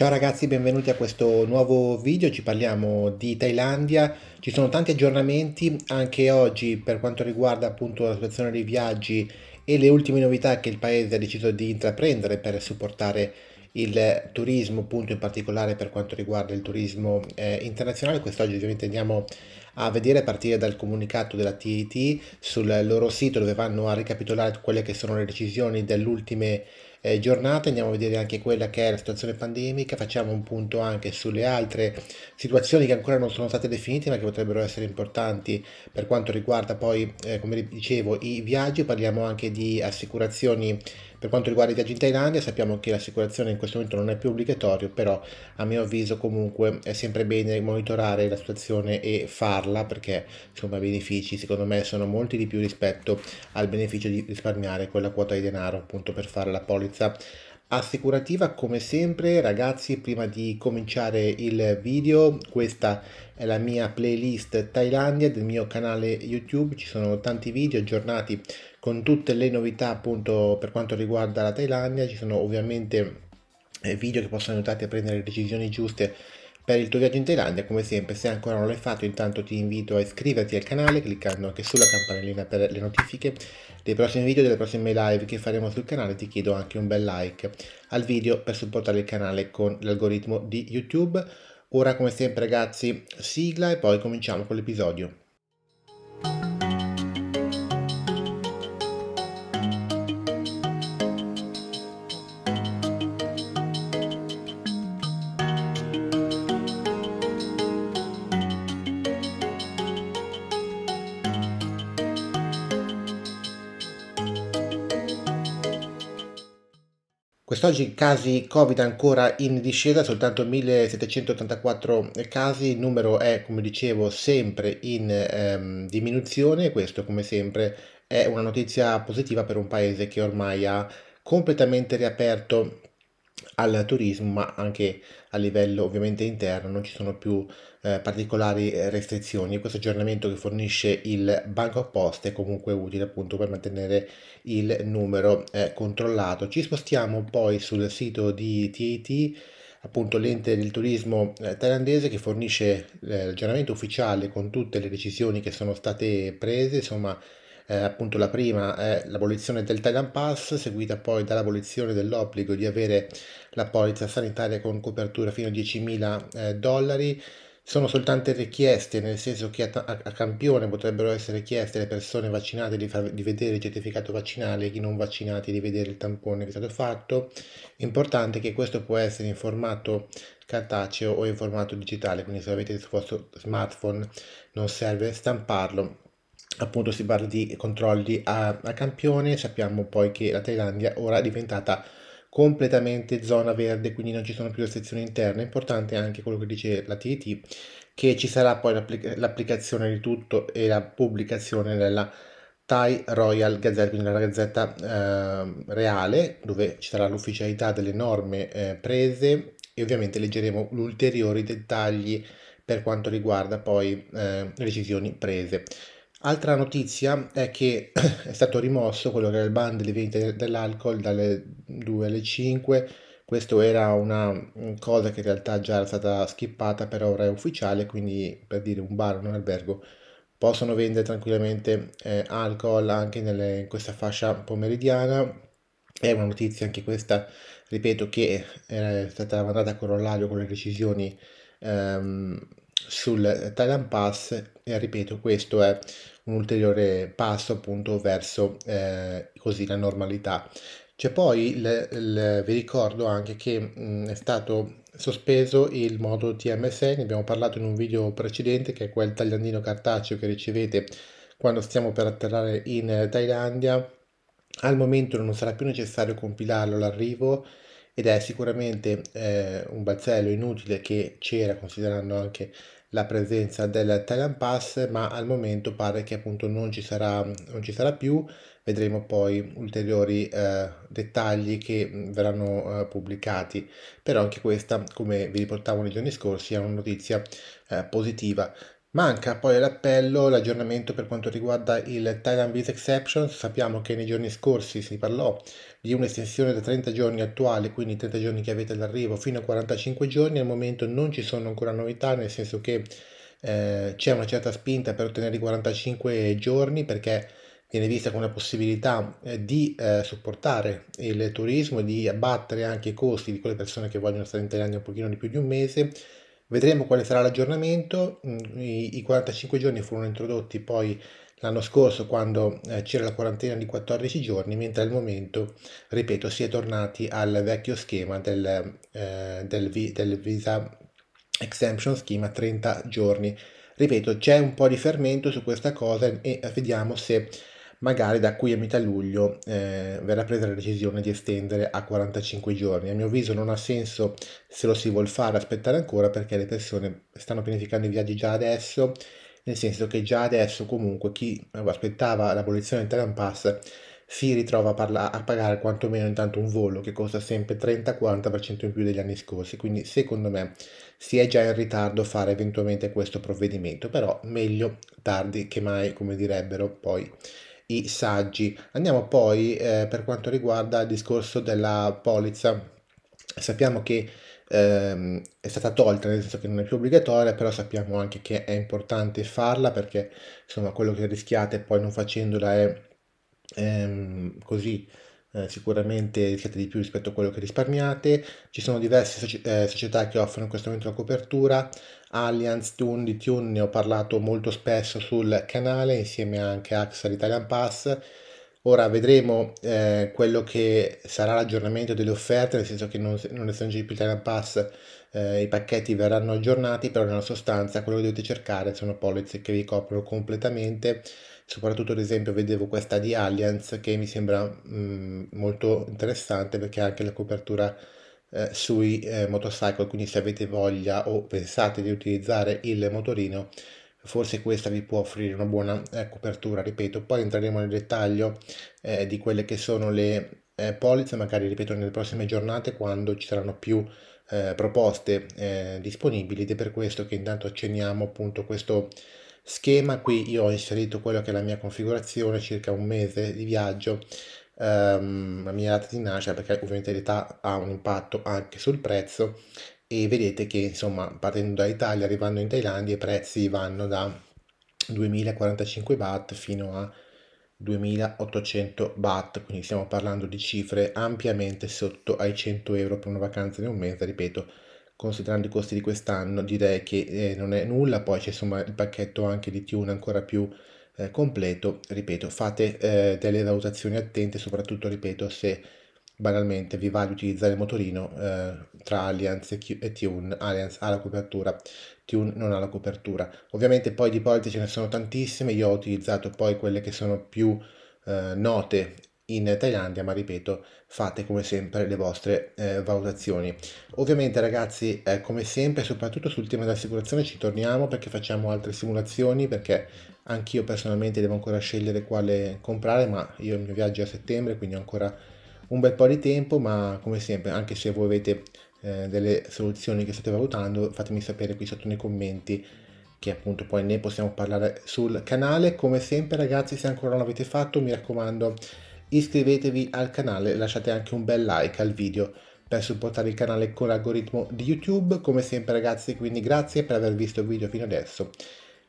Ciao ragazzi, benvenuti a questo nuovo video, ci parliamo di Thailandia, ci sono tanti aggiornamenti anche oggi per quanto riguarda appunto la situazione dei viaggi e le ultime novità che il paese ha deciso di intraprendere per supportare il turismo, appunto in particolare per quanto riguarda il turismo eh, internazionale. Quest'oggi ovviamente andiamo a vedere a partire dal comunicato della TIT sul loro sito dove vanno a ricapitolare quelle che sono le decisioni delle ultime eh, giornate, andiamo a vedere anche quella che è la situazione pandemica, facciamo un punto anche sulle altre situazioni che ancora non sono state definite ma che potrebbero essere importanti per quanto riguarda poi, eh, come dicevo, i viaggi, parliamo anche di assicurazioni per quanto riguarda i viaggi in Thailandia sappiamo che l'assicurazione in questo momento non è più obbligatorio, però a mio avviso comunque è sempre bene monitorare la situazione e farla perché insomma i benefici secondo me sono molti di più rispetto al beneficio di risparmiare quella quota di denaro appunto per fare la polizza assicurativa come sempre ragazzi prima di cominciare il video questa è la mia playlist Thailandia del mio canale YouTube ci sono tanti video aggiornati con tutte le novità appunto per quanto riguarda la Thailandia, ci sono ovviamente eh, video che possono aiutarti a prendere le decisioni giuste per il tuo viaggio in Thailandia, come sempre se ancora non l'hai fatto intanto ti invito a iscriverti al canale cliccando anche sulla campanellina per le notifiche dei prossimi video e delle prossime live che faremo sul canale, ti chiedo anche un bel like al video per supportare il canale con l'algoritmo di YouTube. Ora come sempre ragazzi sigla e poi cominciamo con l'episodio. Quest'oggi casi Covid ancora in discesa, soltanto 1784 casi, il numero è come dicevo sempre in ehm, diminuzione, questo come sempre è una notizia positiva per un paese che ormai ha completamente riaperto al turismo, ma anche a livello ovviamente interno non ci sono più eh, particolari eh, restrizioni. Questo aggiornamento che fornisce il Banco Post è comunque utile appunto per mantenere il numero eh, controllato. Ci spostiamo poi sul sito di TIT appunto l'ente del turismo eh, thailandese che fornisce eh, l'aggiornamento ufficiale con tutte le decisioni che sono state prese, insomma eh, appunto la prima è l'abolizione del Thailand Pass, seguita poi dall'abolizione dell'obbligo di avere la polizza sanitaria con copertura fino a 10.000 eh, dollari sono soltanto richieste, nel senso che a, a, a, campione potrebbero essere chieste le persone vaccinate di, far, di vedere il certificato vaccinale, e chi non vaccinati di vedere il tampone che è stato fatto. Importante che questo può essere in formato cartaceo o in formato digitale, quindi se avete il vostro smartphone non serve stamparlo appunto si parla di controlli a, a, campione, sappiamo poi che la Thailandia ora è diventata completamente zona verde, quindi non ci sono più restrizioni interne, importante anche quello che dice la TT, che ci sarà poi l'applic- l'applicazione di tutto e la pubblicazione della Thai Royal Gazette, quindi la gazzetta eh, reale, dove ci sarà l'ufficialità delle norme eh, prese e ovviamente leggeremo gli ulteriori dettagli per quanto riguarda poi eh, le decisioni prese. Altra notizia è che è stato rimosso quello che era il ban delle vendite dell'alcol dalle 2 alle 5. Questo era una mm, cosa che in realtà già era stata skippata, però ora è ufficiale, quindi per dire un bar, un albergo, possono vendere tranquillamente eh, alcol anche nelle, in questa fascia pomeridiana. È una notizia anche questa, ripeto, che è eh, stata mandata a corollario con le decisioni ehm, sul Thailand Pass e ripeto questo è un ulteriore passo appunto verso eh, così la normalità. C'è poi, le, le, vi ricordo anche che mh, mm, è stato sospeso il modo TMS, ne abbiamo parlato in un video precedente che è quel tagliandino cartaceo che ricevete quando stiamo per atterrare in Thailandia. Al momento non sarà più necessario compilarlo all'arrivo ed è sicuramente eh, un balzello inutile che c'era considerando anche la presenza del Thailand Pass, ma al momento pare che appunto non ci sarà, non ci sarà più. Vedremo poi ulteriori eh, dettagli che verranno eh, pubblicati. Però anche questa, come vi riportavo nei giorni scorsi, è una notizia eh, positiva Manca poi l'appello, l'aggiornamento per quanto riguarda il Thailand Visa Exception, sappiamo che nei giorni scorsi si parlò di un'estensione da 30 giorni attuali, quindi 30 giorni che avete all'arrivo fino a 45 giorni, al momento non ci sono ancora novità, nel senso che eh, c'è una certa spinta per ottenere i 45 giorni perché viene vista come una possibilità eh, di eh, supportare il turismo, e di abbattere anche i costi di quelle persone che vogliono stare in Thailandia un pochino di più di un mese Vedremo quale sarà l'aggiornamento, mm, i 45 giorni furono introdotti poi l'anno scorso quando eh, c'era la quarantena di 14 giorni, mentre al momento, ripeto, si è tornati al vecchio schema del, eh, del, del visa exemption schema 30 giorni. Ripeto, c'è un po' di fermento su questa cosa e eh, vediamo se magari da qui a metà luglio eh, verrà presa la decisione di estendere a 45 giorni. A mio avviso non ha senso se lo si vuole fare aspettare ancora perché le persone stanno pianificando i viaggi già adesso, nel senso che già adesso comunque chi aspettava l'abolizione del Italian Pass si ritrova a, parla- a pagare quantomeno intanto un volo che costa sempre 30-40% in più degli anni scorsi, quindi secondo me si è già in ritardo fare eventualmente questo provvedimento, però meglio tardi che mai, come direbbero poi i saggi. Andiamo poi eh, per quanto riguarda il discorso della polizza. Sappiamo che ehm, è stata tolta, nel senso che non è più obbligatoria, però sappiamo anche che è importante farla perché insomma quello che rischiate poi non facendola è ehm, così eh, sicuramente rischiate di più rispetto a quello che risparmiate, ci sono diverse soci- eh, società che offrono in questo momento la copertura, Allianz, Tune, di Tune ne ho parlato molto spesso sul canale insieme anche a Axel Italian Pass, Ora vedremo eh, quello che sarà l'aggiornamento delle offerte, nel senso che non, non essendoci più Italian Pass eh, i pacchetti verranno aggiornati, però nella sostanza quello che dovete cercare sono polizze che vi coprono completamente soprattutto ad esempio vedevo questa di Allianz che mi sembra mh, molto interessante perché ha anche la copertura eh, sui eh, motorcycle, quindi se avete voglia o pensate di utilizzare il motorino, forse questa vi può offrire una buona eh, copertura, ripeto, poi entreremo nel dettaglio eh, di quelle che sono le eh, polizze, magari ripeto nelle prossime giornate quando ci saranno più eh, proposte disponibili ed è per questo che intanto accenniamo appunto questo schema. Qui io ho inserito quella che è la mia configurazione, circa un mese di viaggio, ehm, la mia data di nascita, perché ovviamente l'età ha un impatto anche sul prezzo e vedete che insomma partendo da Italia arrivando in Thailandia, i prezzi vanno da 2045 baht fino a 2800 baht, quindi stiamo parlando di cifre ampiamente sotto ai 100 euro per una vacanza di un mese, ripeto, considerando i costi di quest'anno direi che eh, non è nulla, poi c'è insomma il pacchetto anche di Tune ancora più eh, completo, ripeto, fate eh, delle valutazioni attente, soprattutto ripeto se banalmente vi va di utilizzare il motorino eh, tra Allianz e, Tune, Allianz ha la copertura, Tune non ha la copertura. Ovviamente poi di polite ce ne sono tantissime, io ho utilizzato poi quelle che sono più eh, note in Thailandia, ma ripeto, fate come sempre le vostre eh, valutazioni. Ovviamente ragazzi, eh, come sempre, soprattutto sul tema dell'assicurazione ci torniamo perché facciamo altre simulazioni, perché anch'io personalmente devo ancora scegliere quale comprare, ma io il mio viaggio è a settembre, quindi ho ancora un bel po' di tempo, ma come sempre, anche se voi avete eh, delle soluzioni che state valutando, fatemi sapere qui sotto nei commenti che appunto poi ne possiamo parlare sul canale. Come sempre ragazzi, se ancora non l'avete fatto, mi raccomando iscrivetevi al canale e lasciate anche un bel like al video per supportare il canale con l'algoritmo di YouTube. Come sempre ragazzi, quindi grazie per aver visto il video fino adesso.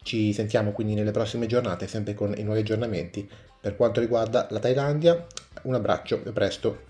Ci sentiamo quindi nelle prossime giornate, sempre con i nuovi aggiornamenti. Per quanto riguarda la Thailandia, un abbraccio e presto!